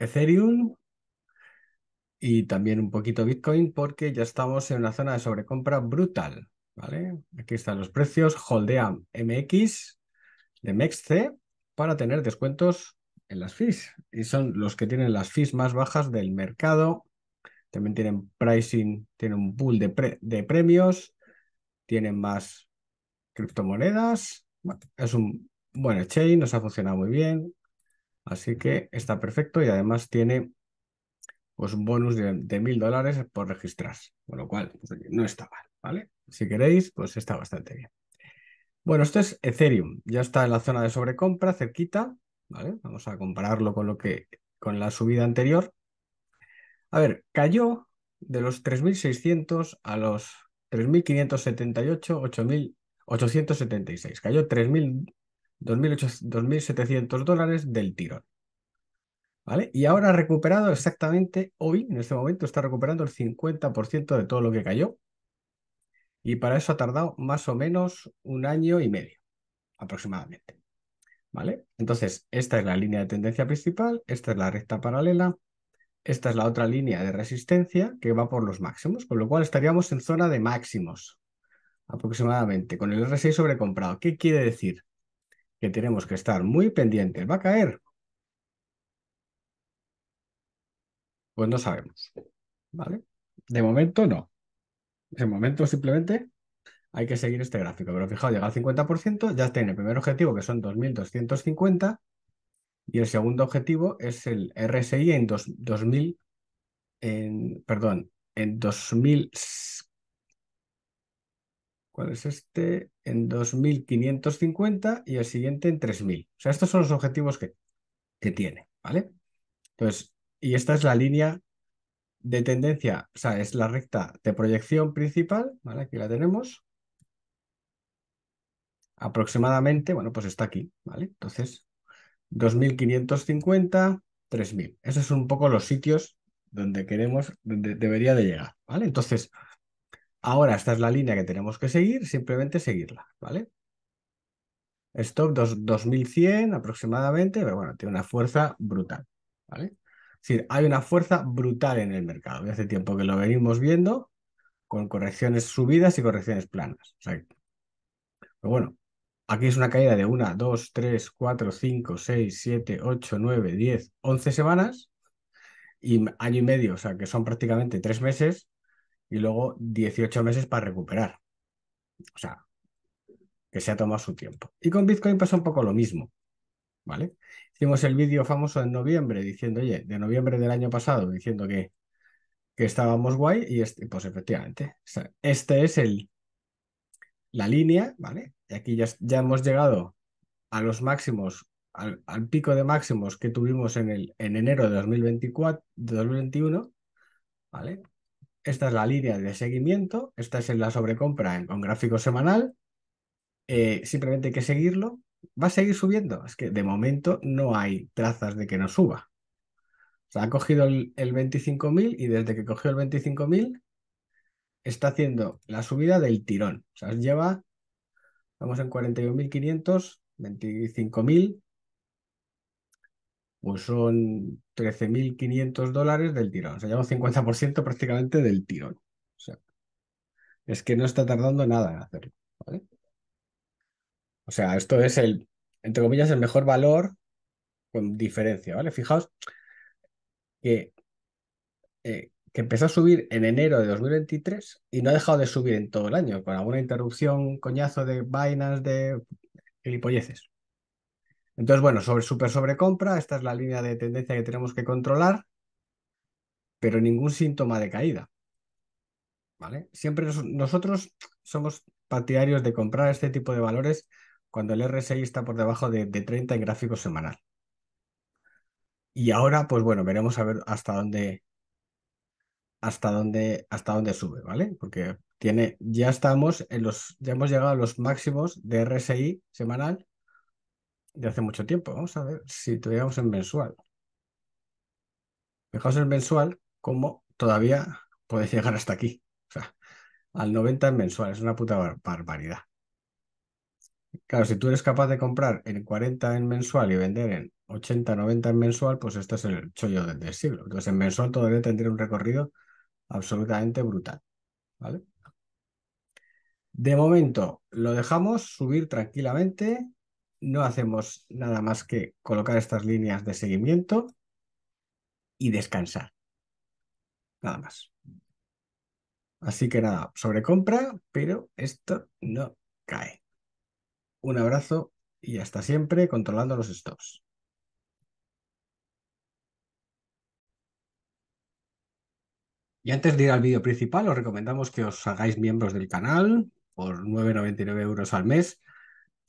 Ethereum y también un poquito Bitcoin porque ya estamos en una zona de sobrecompra brutal. ¿vale? Aquí están los precios. Holdea MX de MEXC para tener descuentos en las fees. Y son los que tienen las fees más bajas del mercado. También tienen pricing, tienen un pool de, premios, tienen más criptomonedas. es un buen exchange, nos ha funcionado muy bien. Así que está perfecto y además tiene pues, un bonus de mil dólares por registrarse, con lo cual pues, no está mal, ¿vale? Si queréis, pues está bastante bien. Bueno, esto es Ethereum, ya está en la zona de sobrecompra, cerquita, ¿vale? Vamos a compararlo con lo que con la subida anterior. A ver, cayó de los 3.600 a los 3.578, 8.876. Cayó 3.000 2.700 dólares del tirón. ¿Vale? Y ahora ha recuperado exactamente hoy, en este momento, está recuperando el 50% de todo lo que cayó. Y para eso ha tardado más o menos un año y medio, aproximadamente. ¿Vale? Entonces, esta es la línea de tendencia principal, esta es la recta paralela, esta es la otra línea de resistencia que va por los máximos, con lo cual estaríamos en zona de máximos aproximadamente, con el R6 sobrecomprado. ¿Qué quiere decir? que tenemos que estar muy pendientes. ¿Va a caer? Pues no sabemos. ¿Vale? De momento no. De momento simplemente hay que seguir este gráfico. Pero fijaos, llega al 50%, ya tiene el primer objetivo que son 2.250 y el segundo objetivo es el RSI en 2000, en, perdón, en 2000 es este? En 2.550 y el siguiente en 3.000. O sea, estos son los objetivos que, que tiene, ¿vale? Entonces, y esta es la línea de tendencia, o sea, es la recta de proyección principal, ¿vale? Aquí la tenemos. Aproximadamente, bueno, pues está aquí, ¿vale? Entonces, 2.550, 3.000. Esos son un poco los sitios donde queremos, donde debería de llegar, ¿vale? Entonces, Ahora esta es la línea que tenemos que seguir, simplemente seguirla, ¿vale? Stop 2100 aproximadamente, pero bueno, tiene una fuerza brutal, ¿vale? Es decir, hay una fuerza brutal en el mercado. hace tiempo que lo venimos viendo con correcciones subidas y correcciones planas. pero bueno, aquí es una caída de 1, 2, 3, 4, 5, 6, 7, 8, 9, 10, 11 semanas y año y medio, o sea que son prácticamente tres meses y luego 18 meses para recuperar. O sea, que se ha tomado su tiempo. Y con Bitcoin pasa un poco lo mismo. ¿Vale? Hicimos el vídeo famoso en noviembre diciendo, oye, de noviembre del año pasado, diciendo que, que estábamos guay y este, pues efectivamente, este es el, la línea, ¿vale? Y aquí ya, hemos llegado a los máximos, al, pico de máximos que tuvimos en, el, en enero de 2024, de 2021, ¿vale? esta es la línea de seguimiento, esta es la sobrecompra con gráfico semanal, eh, simplemente hay que seguirlo, va a seguir subiendo, es que de momento no hay trazas de que no suba. O sea, ha cogido el, el 25.000 y desde que cogió el 25.000 está haciendo la subida del tirón. O sea, lleva, vamos en 41.500, 25.000, pues son 13.500 dólares del tirón. O sea, lleva un 50% prácticamente del tirón. O sea, es que no está tardando nada en hacerlo. O sea, esto es el, entre comillas, el mejor valor con diferencia, ¿vale? Fijaos que, eh, que empezó a subir en enero de 2023 y no ha dejado de subir en todo el año, con alguna interrupción, coñazo de vainas, de gilipolleces. Entonces, bueno, sobre super sobrecompra, esta es la línea de tendencia que tenemos que controlar, pero ningún síntoma de caída. ¿Vale? Siempre nosotros somos partidarios de comprar este tipo de valores cuando el RSI está por debajo de, 30 en gráfico semanal. Y ahora, pues bueno, veremos a ver hasta dónde hasta dónde hasta dónde sube, ¿vale? Porque tiene ya estamos en los ya hemos llegado a los máximos de RSI semanal de hace mucho tiempo. Vamos a ver si tuviéramos en mensual. Fijaos en mensual cómo todavía puedes llegar hasta aquí. O sea, al 90 en mensual. Es una puta barbaridad. Claro, si tú eres capaz de comprar en 40 en mensual y vender en 80, 90 en mensual, pues este es el chollo del, siglo. Entonces, en mensual todavía tendría un recorrido absolutamente brutal. ¿Vale? De momento, lo dejamos subir tranquilamente no hacemos nada más que colocar estas líneas de seguimiento y descansar. Nada más. Así que nada, sobre compra, pero esto no cae. Un abrazo y hasta siempre controlando los stops. Y antes de ir al vídeo principal, os recomendamos que os hagáis miembros del canal por 9,99 euros al mes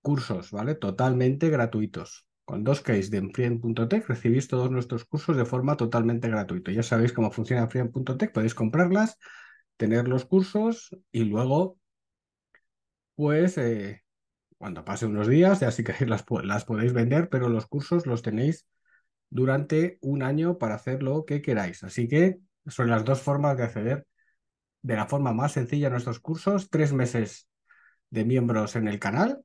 cursos, ¿vale? Totalmente gratuitos. Con dos case de Enfriend.tech recibís todos nuestros cursos de forma totalmente gratuita. Ya sabéis cómo funciona Enfriend.tech, podéis comprarlas, tener los cursos y luego, pues, eh, cuando pase unos días, ya sí que las, las podéis vender, pero los cursos los tenéis durante un año para hacer lo que queráis. Así que son las dos formas de acceder de la forma más sencilla a nuestros cursos, tres meses de miembros en el canal